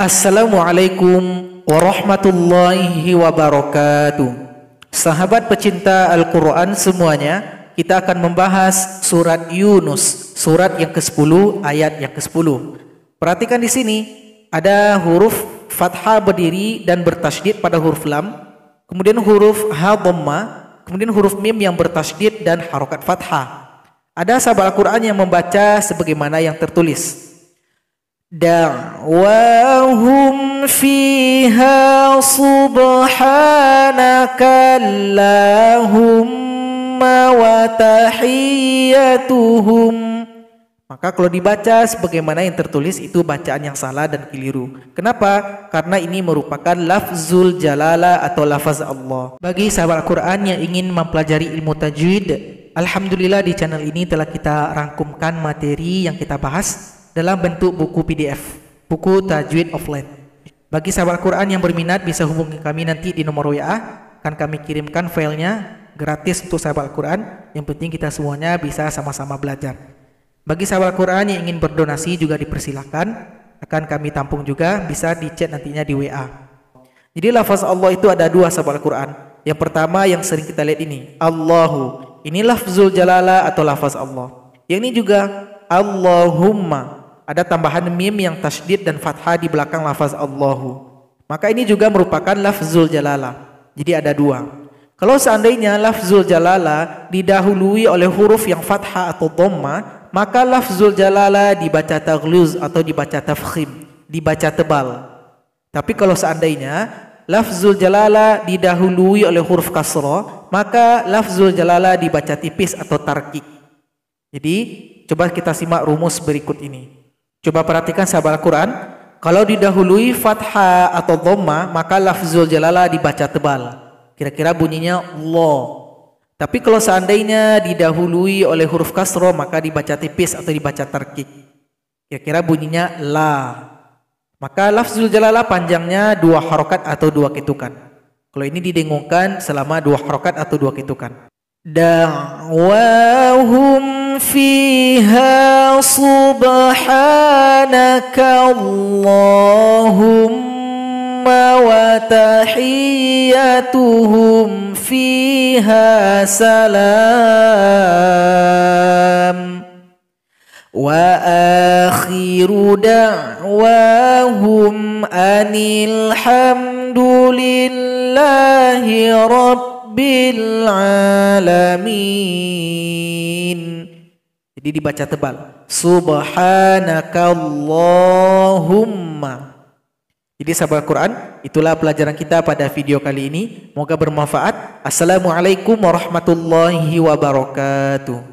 Assalamualaikum warahmatullahi wabarakatuh. Sahabat pecinta Al-Quran semuanya, kita akan membahas surat Yunus, surat yang ke-10, ayat yang ke-10. Perhatikan di sini, ada huruf fathah berdiri dan bertasydid pada huruf lam, kemudian huruf ha dhamma, kemudian huruf mim yang bertasydid dan harokat fathah. Ada sahabat Al-Quran yang membaca sebagaimana yang tertulis. دعواهم فيها سبحانك اللهم وتحيتهم maka kalau dibaca sebagaimana yang tertulis itu bacaan yang salah dan keliru. Kenapa? Karena ini merupakan lafzul jalala atau lafaz Allah. Bagi sahabat Al-Quran yang ingin mempelajari ilmu tajwid, Alhamdulillah di channel ini telah kita rangkumkan materi yang kita bahas dalam bentuk buku PDF, buku tajwid offline. Bagi sahabat Quran yang berminat bisa hubungi kami nanti di nomor WA, akan kami kirimkan filenya gratis untuk sahabat Quran. Yang penting kita semuanya bisa sama-sama belajar. Bagi sahabat Quran yang ingin berdonasi juga dipersilahkan, akan kami tampung juga bisa di chat nantinya di WA. Jadi lafaz Allah itu ada dua sahabat Quran. Yang pertama yang sering kita lihat ini, Allahu. Ini lafzul jalala atau lafaz Allah. Yang ini juga Allahumma ada tambahan mim yang tasdid dan fathah di belakang lafaz Allahu. Maka ini juga merupakan lafzul jalala. Jadi ada dua. Kalau seandainya lafzul jalala didahului oleh huruf yang fathah atau dhamma, maka lafzul jalala dibaca tagluz atau dibaca tafkhim, dibaca tebal. Tapi kalau seandainya lafzul jalala didahului oleh huruf kasroh, maka lafzul jalala dibaca tipis atau tarkik. Jadi, coba kita simak rumus berikut ini. Coba perhatikan sahabat Al-Quran. Kalau didahului fathah atau dhamma, maka lafzul jalalah dibaca tebal. Kira-kira bunyinya Allah. Tapi kalau seandainya didahului oleh huruf kasro, maka dibaca tipis atau dibaca terkik. Kira-kira bunyinya la. Maka lafzul jalalah panjangnya dua harokat atau dua ketukan. Kalau ini didengungkan selama dua harokat atau dua ketukan. Da'wahum فيها سبحانك اللهم وتحيتهم فيها سلام واخر دعواهم ان الحمد لله رب العالمين Jadi dibaca tebal. Subhanakallahumma. Jadi sahabat Quran, itulah pelajaran kita pada video kali ini. Moga bermanfaat. Assalamualaikum warahmatullahi wabarakatuh.